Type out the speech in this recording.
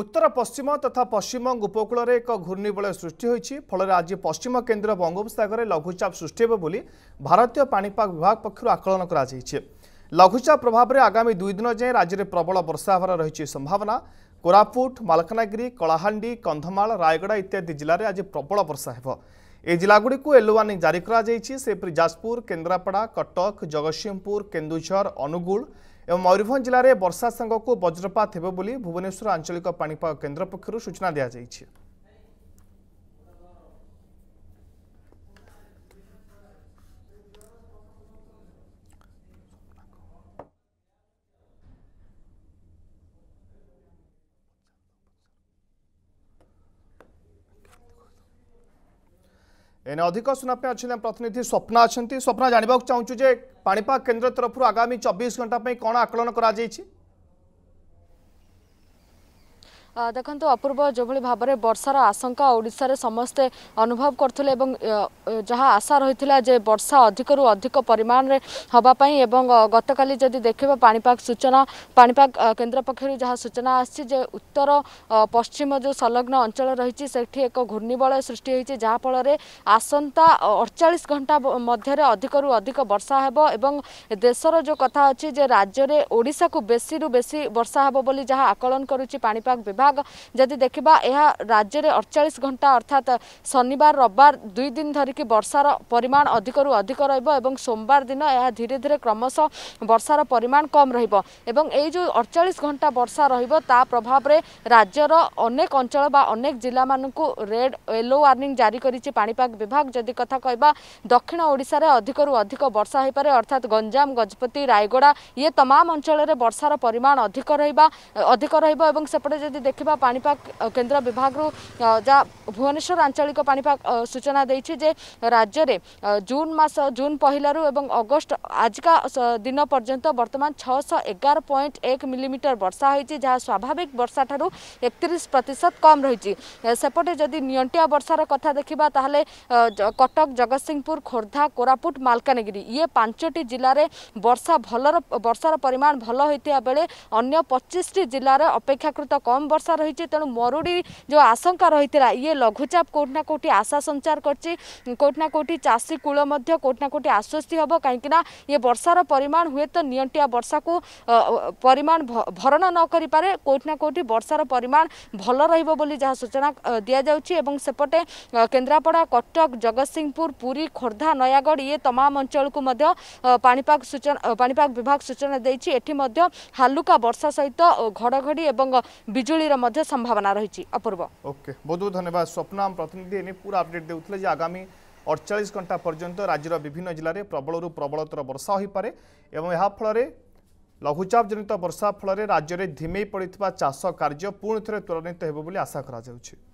ଉତ୍ତର ପଶ୍ଚିମ ତଥା ପଶ୍ଚିମବଙ୍ଗ ଉପକୂଳରେ ଏକ ଘୂର୍ଣ୍ଣିବଳୟ ସୃଷ୍ଟି ହୋଇଛି ଫଳରେ ଆଜି ପଶ୍ଚିମ କେନ୍ଦ୍ର ବଙ୍ଗୋପସାଗରରେ ଲଘୁଚାପ ସୃଷ୍ଟି ହେବ ବୋଲି ଭାରତୀୟ ପାଣିପାଗ ବିଭାଗ ପକ୍ଷରୁ ଆକଳନ କରାଯାଇଛି ଲଘୁଚାପ ପ୍ରଭାବରେ ଆଗାମୀ ଦୁଇ ଦିନ ଯାଏଁ ରାଜ୍ୟରେ ପ୍ରବଳ ବର୍ଷା ହେବାର ରହିଛି ସମ୍ଭାବନା କୋରାପୁଟ ମାଲକାନଗିରି କଳାହାଣ୍ଡି କନ୍ଧମାଳ ରାୟଗଡ଼ା ଇତ୍ୟାଦି ଜିଲ୍ଲାରେ ଆଜି ପ୍ରବଳ ବର୍ଷା ହେବ ଏହି ଜିଲ୍ଲାଗୁଡ଼ିକୁ ୟେଲୋ ୱାର୍ଣ୍ଣିଂ ଜାରି କରାଯାଇଛି ସେହିପରି ଯାଜପୁର କେନ୍ଦ୍ରାପଡ଼ା କଟକ ଜଗତସିଂହପୁର କେନ୍ଦୁଝର ଅନୁଗୁଳ ଏବଂ ମୟୂରଭଞ୍ଜ ଜିଲ୍ଲାରେ ବର୍ଷା ସାଙ୍ଗକୁ ବଜ୍ରପାତ ହେବ ବୋଲି ଭୁବନେଶ୍ୱର ଆଞ୍ଚଳିକ ପାଣିପାଗ କେନ୍ଦ୍ର ପକ୍ଷରୁ ସୂଚନା ଦିଆଯାଇଛି ଏନେ ଅଧିକ ଶୁଣିବା ପାଇଁ ଅଛନ୍ତି ଆମ ପ୍ରତିନିଧି ସ୍ୱପ୍ନା ଅଛନ୍ତି ସ୍ୱପ୍ନା ଜାଣିବାକୁ ଚାହୁଁଛୁ ଯେ ପାଣିପାଗ କେନ୍ଦ୍ର ତରଫରୁ ଆଗାମୀ ଚବିଶ ଘଣ୍ଟା ପାଇଁ କ'ଣ ଆକଳନ କରାଯାଇଛି ଦେଖନ୍ତୁ ଅପୂର୍ବ ଯେଭଳି ଭାବରେ ବର୍ଷାର ଆଶଙ୍କା ଓଡ଼ିଶାରେ ସମସ୍ତେ ଅନୁଭବ କରୁଥିଲେ ଏବଂ ଯାହା ଆଶା ରହିଥିଲା ଯେ ବର୍ଷା ଅଧିକରୁ ଅଧିକ ପରିମାଣରେ ହେବା ପାଇଁ ଏବଂ ଗତକାଲି ଯଦି ଦେଖିବା ପାଣିପାଗ ସୂଚନା ପାଣିପାଗ କେନ୍ଦ୍ର ପକ୍ଷରୁ ଯାହା ସୂଚନା ଆସିଛି ଯେ ଉତ୍ତର ପଶ୍ଚିମ ଯେଉଁ ସଂଲଗ୍ନ ଅଞ୍ଚଳ ରହିଛି ସେଠି ଏକ ଘୂର୍ଣ୍ଣିବଳୟ ସୃଷ୍ଟି ହୋଇଛି ଯାହାଫଳରେ ଆସନ୍ତା ଅଠଚାଳିଶ ଘଣ୍ଟା ମଧ୍ୟରେ ଅଧିକରୁ ଅଧିକ ବର୍ଷା ହେବ ଏବଂ ଦେଶର ଯେଉଁ କଥା ଅଛି ଯେ ରାଜ୍ୟରେ ଓଡ଼ିଶାକୁ ବେଶୀରୁ ବେଶୀ ବର୍ଷା ହେବ ବୋଲି ଯାହା ଆକଳନ କରୁଛି ପାଣିପାଗ ବିଭାଗ ବିଭାଗ ଯଦି ଦେଖିବା ଏହା ରାଜ୍ୟରେ ଅଠଚାଳିଶ ଘଣ୍ଟା ଅର୍ଥାତ୍ ଶନିବାର ରବିବାର ଦୁଇ ଦିନ ଧରିକି ବର୍ଷାର ପରିମାଣ ଅଧିକରୁ ଅଧିକ ରହିବ ଏବଂ ସୋମବାର ଦିନ ଏହା ଧୀରେ ଧୀରେ କ୍ରମଶଃ ବର୍ଷାର ପରିମାଣ କମ୍ ରହିବ ଏବଂ ଏଇ ଯେଉଁ ଅଠଚାଳିଶ ଘଣ୍ଟା ବର୍ଷା ରହିବ ତା ପ୍ରଭାବରେ ରାଜ୍ୟର ଅନେକ ଅଞ୍ଚଳ ବା ଅନେକ ଜିଲ୍ଲାମାନଙ୍କୁ ରେଡ୍ ୟେଲୋ ୱାର୍ଣ୍ଣିଂ ଜାରି କରିଛି ପାଣିପାଗ ବିଭାଗ ଯଦି କଥା କହିବା ଦକ୍ଷିଣ ଓଡ଼ିଶାରେ ଅଧିକରୁ ଅଧିକ ବର୍ଷା ହୋଇପାରେ ଅର୍ଥାତ୍ ଗଞ୍ଜାମ ଗଜପତି ରାୟଗଡ଼ା ଇଏ ତମାମ ଅଞ୍ଚଳରେ ବର୍ଷାର ପରିମାଣ ଅଧିକ ରହିବା ଅଧିକ ରହିବ ଏବଂ ସେପଟେ ଯଦି ଦେଖିବା ପାଣିପାଗ କେନ୍ଦ୍ର ବିଭାଗରୁ ଯାହା ଭୁବନେଶ୍ୱର ଆଞ୍ଚଳିକ ପାଣିପାଗ ସୂଚନା ଦେଇଛି ଯେ ରାଜ୍ୟରେ ଜୁନ୍ ମାସ ଜୁନ୍ ପହିଲାରୁ ଏବଂ ଅଗଷ୍ଟ ଆଜିକା ଦିନ ପର୍ଯ୍ୟନ୍ତ ବର୍ତ୍ତମାନ ଛଅଶହ ଏଗାର ପଏଣ୍ଟ ଏକ ମିଲିମିଟର ବର୍ଷା ହୋଇଛି ଯାହା ସ୍ୱାଭାବିକ ବର୍ଷାଠାରୁ ଏକତିରିଶ ପ୍ରତିଶତ କମ୍ ରହିଛି ସେପଟେ ଯଦି ନିଅଣ୍ଟିଆ ବର୍ଷାର କଥା ଦେଖିବା ତାହେଲେ କଟକ ଜଗତସିଂହପୁର ଖୋର୍ଦ୍ଧା କୋରାପୁଟ ମାଲକାନଗିରି ଇଏ ପାଞ୍ଚଟି ଜିଲ୍ଲାରେ ବର୍ଷା ଭଲର ବର୍ଷାର ପରିମାଣ ଭଲ ହୋଇଥିବା ବେଳେ ଅନ୍ୟ ପଚିଶଟି ଜିଲ୍ଲାରେ ଅପେକ୍ଷାକୃତ କମ୍ ବର୍ଷା আশা রয়েছে তেমন মরুড়ি যে আশঙ্কা রয়েছে ইয়ে লঘুচাপ কোটি না কোটি আশা সঞ্চার করছে কোটি না কোটি চাষী কূল মধ্যে কোটি না কোটি আশ্বস্তি হব কিনা ইয়ে বর্ষার পরিমাণ হুয়েত নিয়ন্টিয়া বর্ষাকু পরিমাণ ভরণা নকরিপারে কোটি না কোটি বর্ষার পরিমাণ ভাল রহব বলে যা সূচনা দিয়াযাচ্ছে এবং সেপটে কেন্দ্রাপড়া কটক জগৎসিংহপুর পুরী খোর্ধা নয়াগড় ইয়ে তমাম অঞ্চলক পাপাগ সূচনা পাপাগ বিভাগ সূচনা দিয়েছে এটি হালুকা বর্ষা সহ ঘড়ঘড়ি এবং বিজুড়ি ବୃଷ୍ଟିର ମଧ୍ୟ ସମ୍ଭାବନା ରହିଛି ଅପୂର୍ବ ଓକେ ବହୁତ ବହୁତ ଧନ୍ୟବାଦ ସ୍ୱପ୍ନ ଆମ ପ୍ରତିନିଧି ଏ ପୁରା ଅପଡେଟ୍ ଦେଉଥିଲେ ଯେ ଆଗାମୀ ଅଠଚାଳିଶ ଘଣ୍ଟା ପର୍ଯ୍ୟନ୍ତ ରାଜ୍ୟର ବିଭିନ୍ନ ଜିଲ୍ଲାରେ ପ୍ରବଳରୁ ପ୍ରବଳତର ବର୍ଷା ହୋଇପାରେ ଏବଂ ଏହା ଫଳରେ ଲଘୁଚାପ ଜନିତ ବର୍ଷା ଫଳରେ ରାଜ୍ୟରେ ଧିମେଇ ପଡ଼ିଥିବା ଚାଷ କାର୍ଯ୍ୟ ପୁଣି ଥରେ ତ୍ୱରାନ୍ୱିତ ହେବ ବୋଲି ଆଶା କରାଯାଉଛି